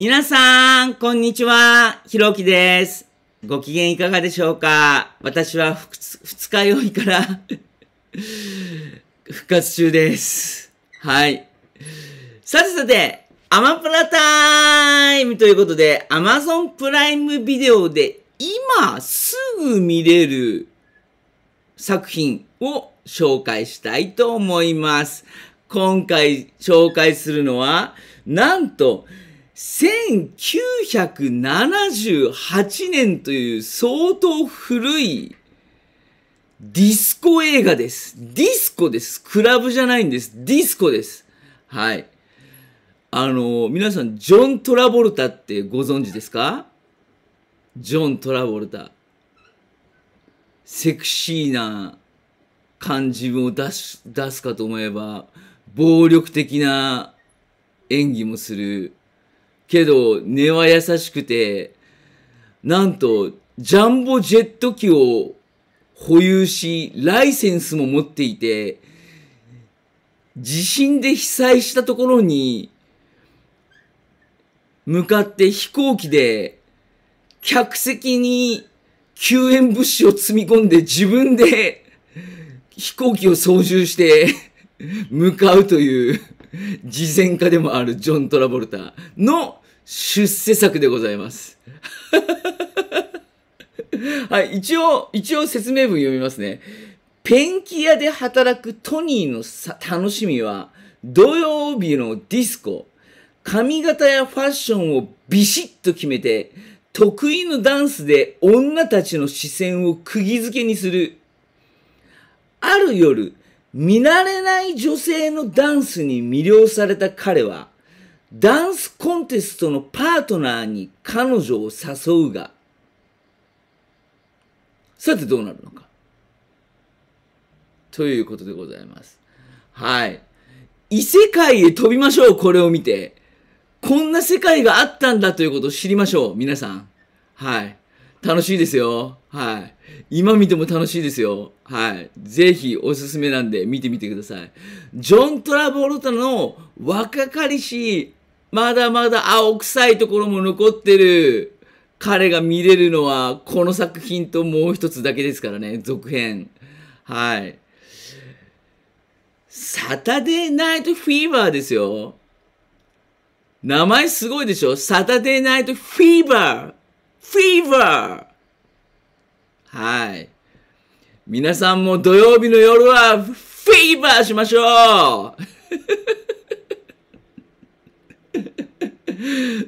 皆さん、こんにちは。ひろきです。ご機嫌いかがでしょうか私は二日酔いから 復活中です。はい。さてさて、アマプラタイムということで、アマゾンプライムビデオで今すぐ見れる作品を紹介したいと思います。今回紹介するのは、なんと、1978年という相当古いディスコ映画です。ディスコです。クラブじゃないんです。ディスコです。はい。あの、皆さん、ジョン・トラボルタってご存知ですかジョン・トラボルタ。セクシーな感じを出す、出すかと思えば、暴力的な演技もする、けど、根は優しくて、なんと、ジャンボジェット機を保有し、ライセンスも持っていて、地震で被災したところに、向かって飛行機で、客席に救援物資を積み込んで自分で飛行機を操縦して向かうという事前家でもあるジョン・トラボルタの出世作でございます。はい、一応、一応説明文読みますね。ペンキ屋で働くトニーの楽しみは、土曜日のディスコ、髪型やファッションをビシッと決めて、得意のダンスで女たちの視線を釘付けにする。ある夜、見慣れない女性のダンスに魅了された彼は、ダンスコンテストのパートナーに彼女を誘うが、さてどうなるのか。ということでございます。はい。異世界へ飛びましょう、これを見て。こんな世界があったんだということを知りましょう、皆さん。はい。楽しいですよ。はい。今見ても楽しいですよ。はい。ぜひおすすめなんで見てみてください。ジョン・トラボルタの若かりし、まだまだ青臭いところも残ってる彼が見れるのはこの作品ともう一つだけですからね、続編。はい。サタデーナイトフィーバーですよ。名前すごいでしょサタデーナイトフィーバー Fever! はい。皆さんも土曜日の夜はフィーバーしましょう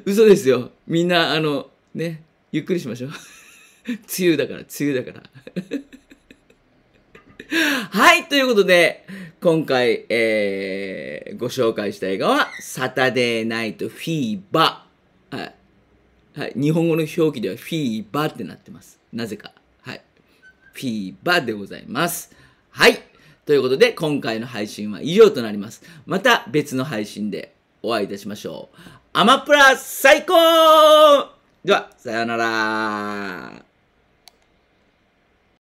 嘘ですよ。みんな、あの、ね、ゆっくりしましょう。梅雨だから、梅雨だから。はい、ということで、今回、えー、ご紹介した映画は、サタデーナイトフィーバー。はいはい、日本語の表記ではフィーバーってなってます。なぜか。はい。フィーバーでございます。はい。ということで、今回の配信は以上となります。また別の配信でお会いいたしましょう。アマプラ最高では、さようなら。